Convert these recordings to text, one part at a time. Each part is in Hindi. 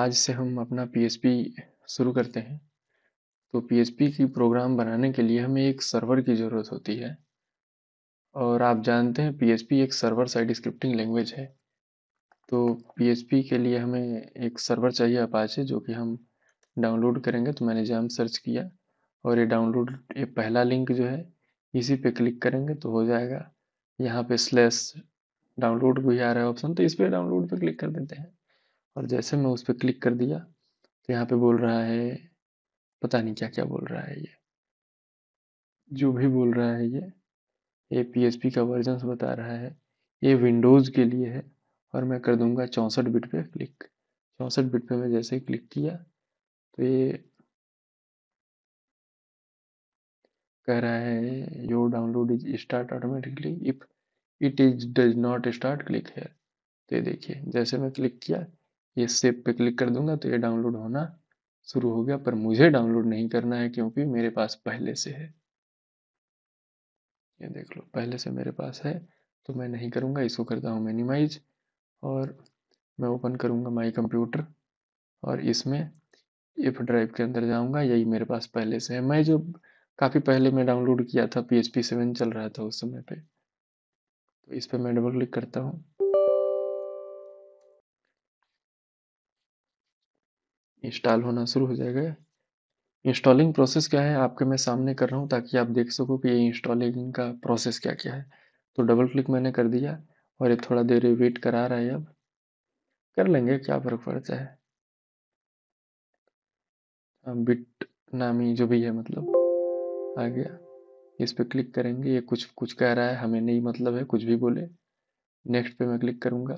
आज से हम अपना पी शुरू करते हैं तो पी की प्रोग्राम बनाने के लिए हमें एक सर्वर की ज़रूरत होती है और आप जानते हैं पी एक सर्वर साइड स्क्रिप्टिंग लैंग्वेज है तो पी के लिए हमें एक सर्वर चाहिए अपाचे जो कि हम डाउनलोड करेंगे तो मैंने जाम सर्च किया और ये डाउनलोड ये पहला लिंक जो है इसी पे क्लिक करेंगे तो हो जाएगा यहाँ पे स्लैश डाउनलोड भी आ रहा है ऑप्शन तो इस पर डाउनलोड पे क्लिक कर देते हैं और जैसे मैं उस पर क्लिक कर दिया तो यहाँ पे बोल रहा है पता नहीं क्या क्या बोल रहा है ये जो भी बोल रहा है ये ये पी का वर्जन बता रहा है ये विंडोज़ के लिए है और मैं कर दूंगा चौंसठ बिट पे क्लिक चौंसठ बिट पे मैं जैसे क्लिक किया तो ये कह रहा है your download is start automatically if it is does not start click here तो ये देखिए जैसे मैं क्लिक किया ये सेव पे क्लिक कर दूंगा तो ये डाउनलोड होना शुरू हो गया पर मुझे डाउनलोड नहीं करना है क्योंकि मेरे पास पहले से है ये देख लो पहले से मेरे पास है तो मैं नहीं करूँगा इसको करता हूँ मिनिमाइज और मैं ओपन करूँगा माई कंप्यूटर और इसमें इफ ड्राइव के अंदर जाऊँगा यही मेरे पास पहले से है मैं जो काफ़ी पहले मैं डाउनलोड किया था पी एच पी सेवन चल रहा था उस समय पर तो इस पर मैं डबल क्लिक करता हूँ इंस्टॉल होना शुरू हो जाएगा इंस्टॉलिंग प्रोसेस क्या है आपके मैं सामने कर रहा हूँ ताकि आप देख सको कि ये इंस्टॉलिंग का प्रोसेस क्या क्या है तो डबल क्लिक मैंने कर दिया और ये थोड़ा देर वेट करा रहा है अब कर लेंगे क्या फ़र्क पड़ता है बिट हाँ, नामी जो भी है मतलब आ गया इस पर क्लिक करेंगे ये कुछ कुछ कह रहा है हमें नहीं मतलब है कुछ भी बोले नेक्स्ट पे मैं क्लिक करूँगा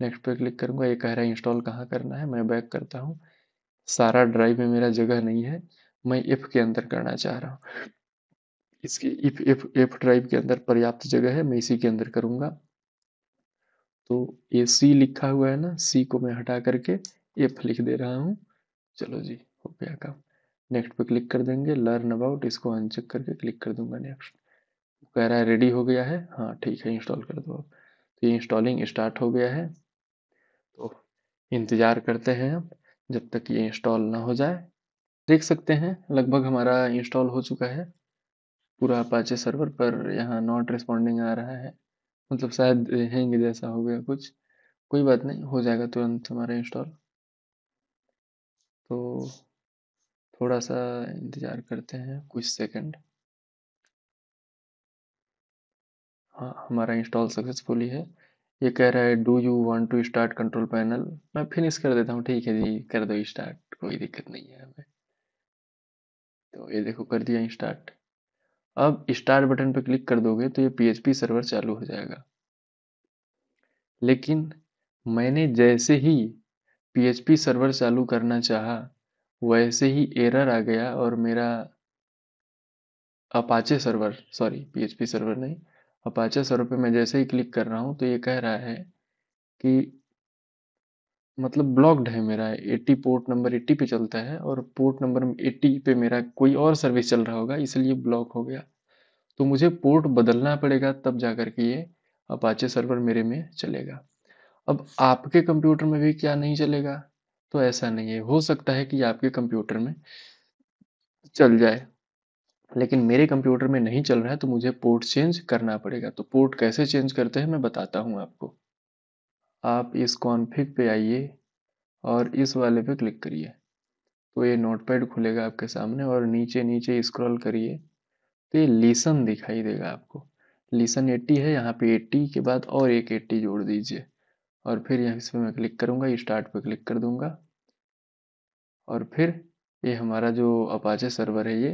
नेक्स्ट पे क्लिक करूँगा ये कह रहा है इंस्टॉल कहाँ करना है मैं बैक करता हूँ सारा ड्राइव में मेरा जगह नहीं है मैं एफ के अंदर करना चाह रहा हूँ इसके इफ एफ एफ ड्राइव के अंदर पर्याप्त जगह है मैं इसी के अंदर करूंगा तो ये सी लिखा हुआ है ना सी को मैं हटा करके एफ लिख दे रहा हूँ चलो जी हो गया काम नेक्स्ट पे क्लिक कर देंगे लर्न अबाउट इसको अनचेक करके क्लिक कर दूंगा नेक्स्ट कह रहा है रेडी हो गया है हाँ ठीक है इंस्टॉल कर दो तो ये इंस्टॉलिंग स्टार्ट हो गया है तो इंतज़ार करते हैं हम जब तक ये इंस्टॉल ना हो जाए देख सकते हैं लगभग हमारा इंस्टॉल हो चुका है पूरा अपाचे सर्वर पर यहाँ नॉट रिस्पॉन्डिंग आ रहा है मतलब शायद हैंग जैसा हो गया कुछ कोई बात नहीं हो जाएगा तुरंत हमारा इंस्टॉल तो थोड़ा सा इंतज़ार करते हैं कुछ सेकंड हाँ हमारा इंस्टॉल सक्सेसफुली है ये कह रहा है do you want to start control panel मैं फिनिश कर देता हूँ ठीक है जी कर दो स्टार्ट कोई दिक्कत नहीं है हमें तो ये देखो कर दिया स्टार्ट अब स्टार्ट बटन पर क्लिक कर दोगे तो ये पी सर्वर चालू हो जाएगा लेकिन मैंने जैसे ही पीएचपी सर्वर चालू करना चाहा वैसे ही एरर आ गया और मेरा Apache server sorry PHP server नहीं अपाचा सर्वर पे मैं जैसे ही क्लिक कर रहा हूँ तो ये कह रहा है कि मतलब ब्लॉक्ड है मेरा 80 पोर्ट नंबर 80 पे चलता है और पोर्ट नंबर 80 पे मेरा कोई और सर्विस चल रहा होगा इसलिए ब्लॉक हो गया तो मुझे पोर्ट बदलना पड़ेगा तब जा कर के ये अपाचे सर्वर मेरे में चलेगा अब आपके कंप्यूटर में भी क्या नहीं चलेगा तो ऐसा नहीं है हो सकता है कि आपके कंप्यूटर में चल जाए लेकिन मेरे कंप्यूटर में नहीं चल रहा है तो मुझे पोर्ट चेंज करना पड़ेगा तो पोर्ट कैसे चेंज करते हैं मैं बताता हूँ आपको आप इस कॉन्फिग पे आइए और इस वाले पे क्लिक करिए तो ये नोटपैड खुलेगा आपके सामने और नीचे नीचे स्क्रॉल करिए तो ये लीसन दिखाई देगा आपको लीसन 80 है यहाँ पे 80 के बाद और एक 80 जोड़ दीजिए और फिर यहाँ इस पर मैं क्लिक करूँगा स्टार्ट पे क्लिक कर दूँगा और फिर ये हमारा जो अपाचे सर्वर है ये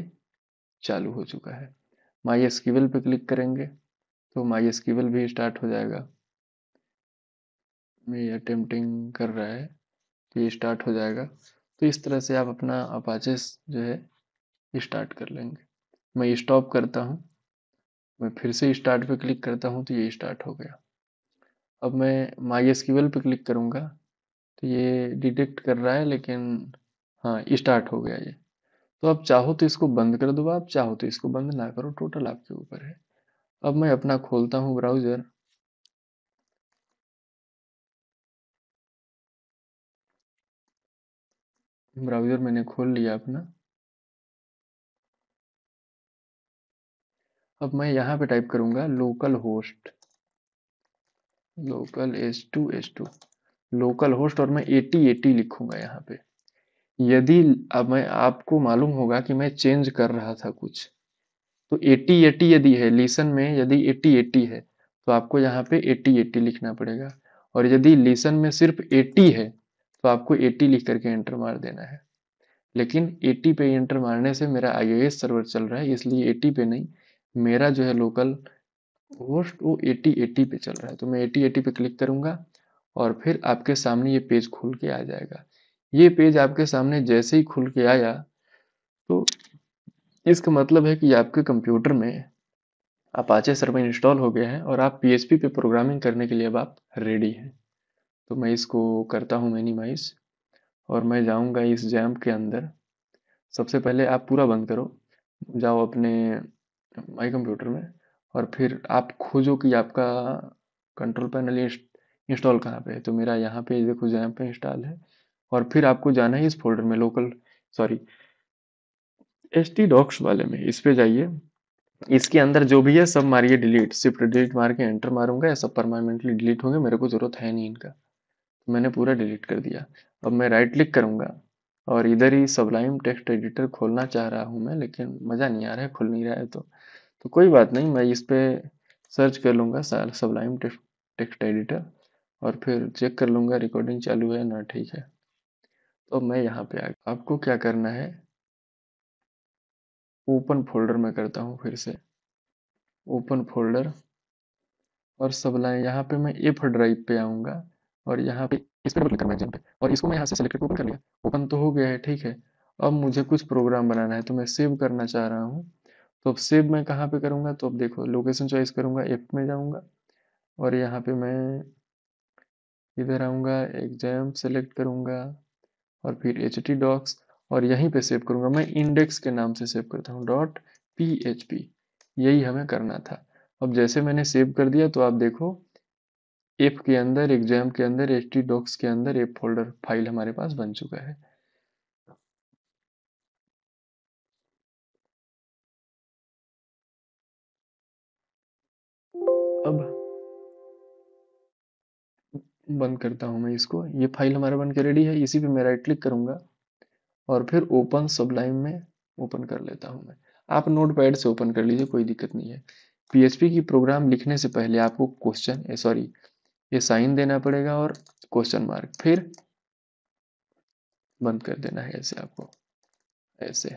चालू हो चुका है माई एस एसक्यूएल पर क्लिक करेंगे तो माई एस एसक्यूएल भी स्टार्ट हो जाएगा मैं ये अटेम्प्टिंग कर रहा है तो ये स्टार्ट हो जाएगा तो इस तरह से आप अपना अपाचेस जो है स्टार्ट कर लेंगे मैं स्टॉप करता हूँ मैं फिर से स्टार्ट पे क्लिक करता हूँ तो ये स्टार्ट हो गया अब मैं माई एस एसक्यूएल पर क्लिक करूँगा तो ये डिटेक्ट कर रहा है लेकिन हाँ स्टार्ट हो गया ये तो आप चाहो तो इसको बंद कर दो आप चाहो तो इसको बंद ना करो टोटल आपके ऊपर है अब मैं अपना खोलता हूँ ब्राउजर ब्राउजर मैंने खोल लिया अपना अब मैं यहां पे टाइप करूंगा local host local S to S to local host और मैं एटी एटी लिखूंगा यहाँ पे यदि अब मैं आपको मालूम होगा कि मैं चेंज कर रहा था कुछ तो एटी एटी यदि है लीसन में यदि एटी एटी है तो आपको यहाँ पे एटी एटी लिखना पड़ेगा और यदि लीसन में सिर्फ एटी है तो आपको एटी लिख करके एंटर मार देना है लेकिन एटी पे एंटर मारने से मेरा आई सर्वर चल रहा है इसलिए एटी पे नहीं मेरा जो है लोकल होस्ट वो एटी एटी पे चल रहा है तो मैं एटी एटी पे क्लिक करूँगा और फिर आपके सामने ये पेज खुल के आ जाएगा ये पेज आपके सामने जैसे ही खुल के आया तो इसका मतलब है कि आपके कंप्यूटर में आप सर में इंस्टॉल हो गया है और आप पी पे प्रोग्रामिंग करने के लिए अब आप रेडी हैं तो मैं इसको करता हूँ मैनीमाइज और मैं जाऊँगा इस जैम के अंदर सबसे पहले आप पूरा बंद करो जाओ अपने माई कंप्यूटर में और फिर आप खोजो कि आपका कंट्रोल पैनल इंस्टॉल कहाँ पे है तो मेरा यहाँ पे देखो जैम पे इंस्टॉल है और फिर आपको जाना है इस फोल्डर में local sorry S T docs वाले में इस पे जाइए इसके अंदर जो भी है सब मारिए डिलीट सिर्फ डिलीट मार के एंटर मारूंगा सब परमानेंटली डिलीट होंगे मेरे को जरूरत है नहीं इनका तो मैंने पूरा डिलीट कर दिया अब मैं राइट क्लिक करूंगा और इधर ही सबलाइम टेक्स्ट एडिटर खोलना चाह रहा हूँ मैं लेकिन मज़ा नहीं आ रहा है खुल नहीं रहा है तो तो कोई बात नहीं मैं इस पर सर्च कर लूँगा सबलाइम टेक्स्ट एडिटर और फिर चेक कर लूँगा रिकॉर्डिंग चालू है ना ठीक है तो मैं यहाँ पे आ गया आपको क्या करना है ओपन फोल्डर में करता हूँ फिर से ओपन फोल्डर और सब लाइन यहाँ पे मैं एफ ड्राइव पे आऊँगा और यहाँ पे इस पर डबल करना है पे और इसको मैं यहाँ से सेलेक्ट ओपन कर लिया ओपन तो हो गया है ठीक है अब मुझे कुछ प्रोग्राम बनाना है तो मैं सेव करना चाह रहा हूँ तो अब सेव मैं कहाँ पे करूँगा तो अब देखो लोकेशन चॉइस करूँगा एफ में जाऊँगा और यहाँ पे मैं इधर आऊँगा एग्जाम सेलेक्ट करूँगा और फिर एच टी डॉक्स और यहीं पे सेव करूँगा मैं इंडेक्स के नाम से सेव करता हूँ डॉट पी एच पी यही हमें करना था अब जैसे मैंने सेव कर दिया तो आप देखो एफ के अंदर एग्जाम के अंदर एच टी डॉक्स के अंदर एप फोल्डर फाइल हमारे पास बन चुका है अब बंद करता हूँ मैं इसको ये फाइल हमारा बन के रेडी है इसी पे मैं राइट क्लिक करूँगा और फिर ओपन सबलाइम में ओपन कर लेता हूँ मैं आप नोट पैड से ओपन कर लीजिए कोई दिक्कत नहीं है पीएचपी की प्रोग्राम लिखने से पहले आपको क्वेश्चन सॉरी ये साइन देना पड़ेगा और क्वेश्चन मार्क फिर बंद कर देना है ऐसे आपको ऐसे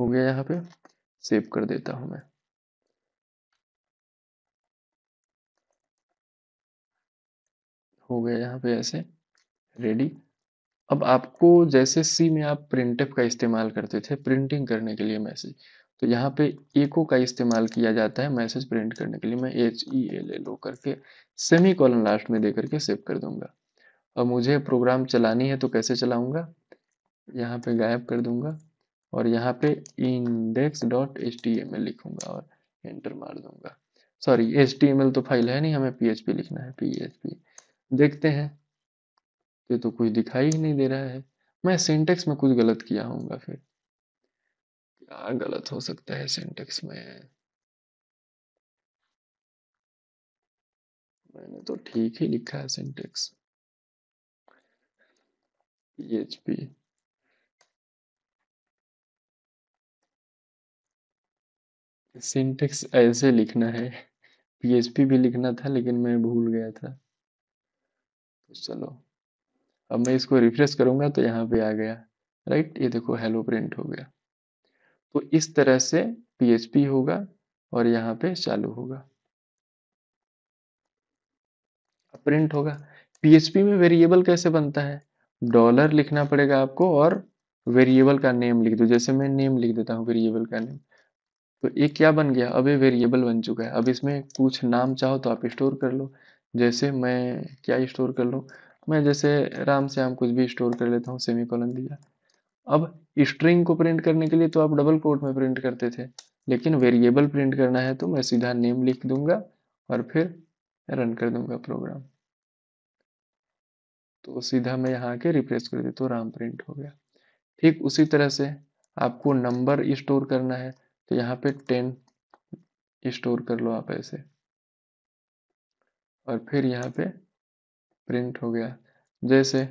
हो गया यहाँ पे सेव कर देता हूँ मैं हो गया यहाँ पे ऐसे रेडी अब आपको जैसे सी में आप प्रिंट का इस्तेमाल करते थे प्रिंटिंग करने के लिए मैसेज तो यहाँ पे एको का इस्तेमाल किया जाता है मैसेज प्रिंट करने के लिए मैं H E L L O करके सेमी कॉलन लास्ट में देकर के सेव कर दूंगा अब मुझे प्रोग्राम चलानी है तो कैसे चलाऊंगा यहाँ पे गायब कर दूंगा और यहाँ पे index dot H T M L लिखूंगा और एंटर मार दूंगा sorry H T M L तो फाइल है नहीं हमें पी एच पी लिखना है पी एच पी देखते हैं ये तो कुछ दिखाई ही नहीं दे रहा है मैं सिंटेक्स में कुछ गलत किया होगा फिर क्या गलत हो सकता है सिंटेक्स में मैंने तो ठीक ही लिखा है सिंटेक्स पीएचपी सिंटेक्स ऐसे लिखना है पीएचपी भी लिखना था लेकिन मैं भूल गया था चलो अब मैं इसको रिफ्रेश करूंगा तो यहाँ पे आ गया राइट ये देखो हेलो प्रिंट हो गया तो इस तरह से पी होगा और यहाँ पे चालू होगा प्रिंट होगा पीएचपी में वेरिएबल कैसे बनता है डॉलर लिखना पड़ेगा आपको और वेरिएबल का नेम लिख दो जैसे मैं नेम लिख देता हूँ वेरिएबल का नेम तो ये क्या बन गया अब ये वेरिएबल बन चुका है अब इसमें कुछ नाम चाहो तो आप स्टोर कर लो जैसे मैं क्या स्टोर कर लूँ मैं जैसे राम से आम कुछ भी स्टोर कर लेता हूँ सेमी कॉलन दिया अब स्ट्रिंग को प्रिंट करने के लिए तो आप डबल कोट में प्रिंट करते थे लेकिन वेरिएबल प्रिंट करना है तो मैं सीधा नेम लिख दूंगा और फिर रन कर दूंगा प्रोग्राम तो सीधा मैं यहाँ के रिप्लेस कर दे तो राम प्रिंट हो गया ठीक उसी तरह से आपको नंबर स्टोर करना है तो यहाँ पे टेन स्टोर कर लो आप ऐसे और फिर यहाँ पे प्रिंट हो गया जैसे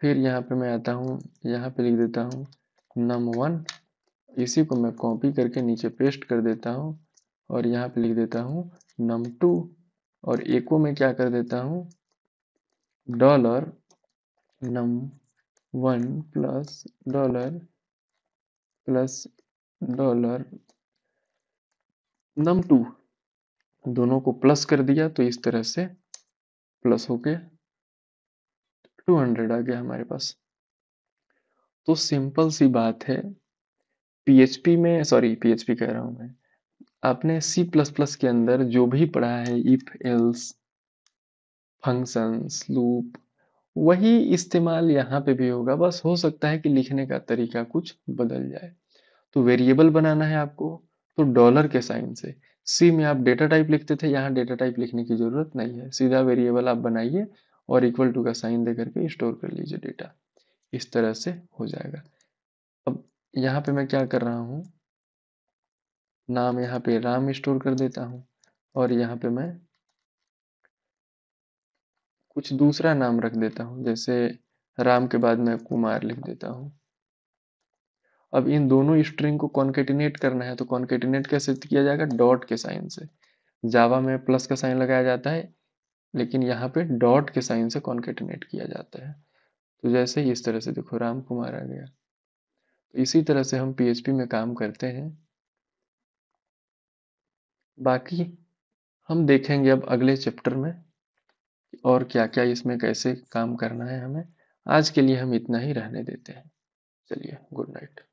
फिर यहाँ पे मैं आता हूँ यहाँ पे लिख देता हूँ नम वन इसी को मैं कॉपी करके नीचे पेस्ट कर देता हूँ और यहाँ पे लिख देता हूँ नम टू और एको में क्या कर देता हूँ dollar num one plus dollar plus dollar num two दोनों को प्लस कर दिया तो इस तरह से प्लस हो गया 200 आ गया हमारे पास तो सिंपल सी बात है पीएचपी में सॉरी पीएचपी कह रहा हूं मैं आपने सी प्लस प्लस के अंदर जो भी पढ़ा है इफ एल्स फंक्शंस लूप वही इस्तेमाल यहाँ पे भी होगा बस हो सकता है कि लिखने का तरीका कुछ बदल जाए तो वेरिएबल बनाना है आपको तो डॉलर के साइन से सी में आप डेटा टाइप लिखते थे यहाँ डेटा टाइप लिखने की ज़रूरत नहीं है सीधा वेरिएबल आप बनाइए और इक्वल टू का साइन दे करके स्टोर कर लीजिए डेटा इस तरह से हो जाएगा अब यहाँ पे मैं क्या कर रहा हूँ नाम यहाँ पे राम स्टोर कर देता हूँ और यहाँ पे मैं कुछ दूसरा नाम रख देता हूँ जैसे राम के बाद मैं कुमार लिख देता हूँ अब इन दोनों स्ट्रिंग को कॉन्केटिनेट करना है तो कॉन्केटिनेट कैसे किया जाएगा डॉट के साइन से जावा में प्लस का साइन लगाया जाता है लेकिन यहाँ पे डॉट के साइन से कॉन्केटिनेट किया जाता है तो जैसे ही इस तरह से देखो राम कुमार आ गया तो इसी तरह से हम पी में काम करते हैं बाकी हम देखेंगे अब अगले चैप्टर में और क्या क्या इसमें कैसे काम करना है हमें आज के लिए हम इतना ही रहने देते हैं चलिए गुड नाइट